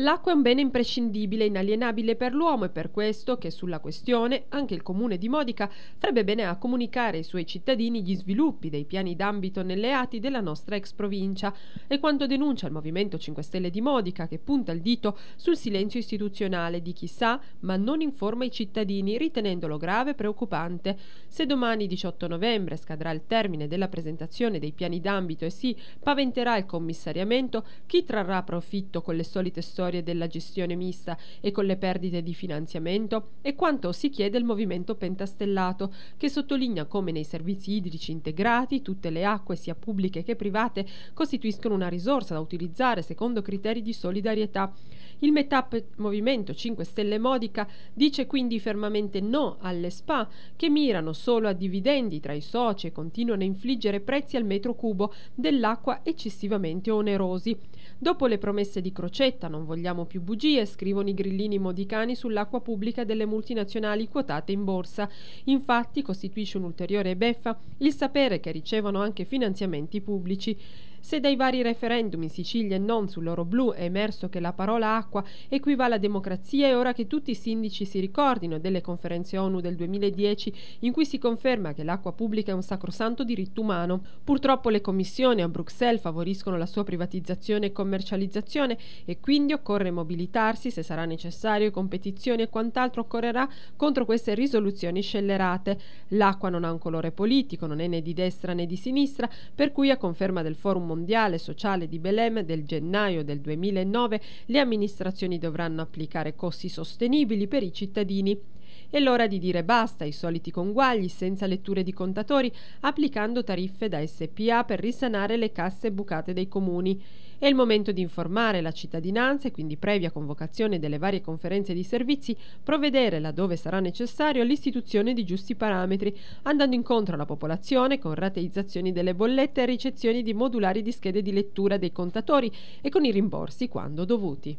L'acqua è un bene imprescindibile e inalienabile per l'uomo e per questo che sulla questione anche il comune di Modica farebbe bene a comunicare ai suoi cittadini gli sviluppi dei piani d'ambito nelle ati della nostra ex provincia e quanto denuncia il Movimento 5 Stelle di Modica che punta il dito sul silenzio istituzionale di chi sa ma non informa i cittadini ritenendolo grave e preoccupante. Se domani 18 novembre scadrà il termine della presentazione dei piani d'ambito e si paventerà il commissariamento, chi trarrà profitto con le solite storie traiettorie della gestione mista e con le perdite di finanziamento? E quanto si chiede il movimento pentastellato, che sottolinea come nei servizi idrici integrati tutte le acque, sia pubbliche che private, costituiscono una risorsa da utilizzare secondo criteri di solidarietà. Il Metap Movimento 5 Stelle Modica dice quindi fermamente no alle SPA che mirano solo a dividendi tra i soci e continuano a infliggere prezzi al metro cubo dell'acqua eccessivamente onerosi. Dopo le promesse di Crocetta non voglio vogliamo più bugie, scrivono i grillini modicani sull'acqua pubblica delle multinazionali quotate in borsa. Infatti costituisce un'ulteriore beffa il sapere che ricevono anche finanziamenti pubblici. Se dai vari referendum in Sicilia e non sull'oro blu è emerso che la parola acqua equivale a democrazia è ora che tutti i sindaci si ricordino delle conferenze ONU del 2010 in cui si conferma che l'acqua pubblica è un sacrosanto diritto umano. Purtroppo le commissioni a Bruxelles favoriscono la sua privatizzazione e commercializzazione e quindi occorre occorre mobilitarsi se sarà necessario, competizioni e quant'altro occorrerà contro queste risoluzioni scellerate. L'acqua non ha un colore politico, non è né di destra né di sinistra, per cui a conferma del Forum Mondiale Sociale di Belem del gennaio del 2009 le amministrazioni dovranno applicare costi sostenibili per i cittadini. È l'ora di dire basta ai soliti conguagli senza letture di contatori, applicando tariffe da SPA per risanare le casse bucate dei comuni. È il momento di informare la cittadinanza e quindi previa convocazione delle varie conferenze di servizi, provvedere laddove sarà necessario all'istituzione di giusti parametri, andando incontro alla popolazione con rateizzazioni delle bollette e ricezioni di modulari di schede di lettura dei contatori e con i rimborsi quando dovuti.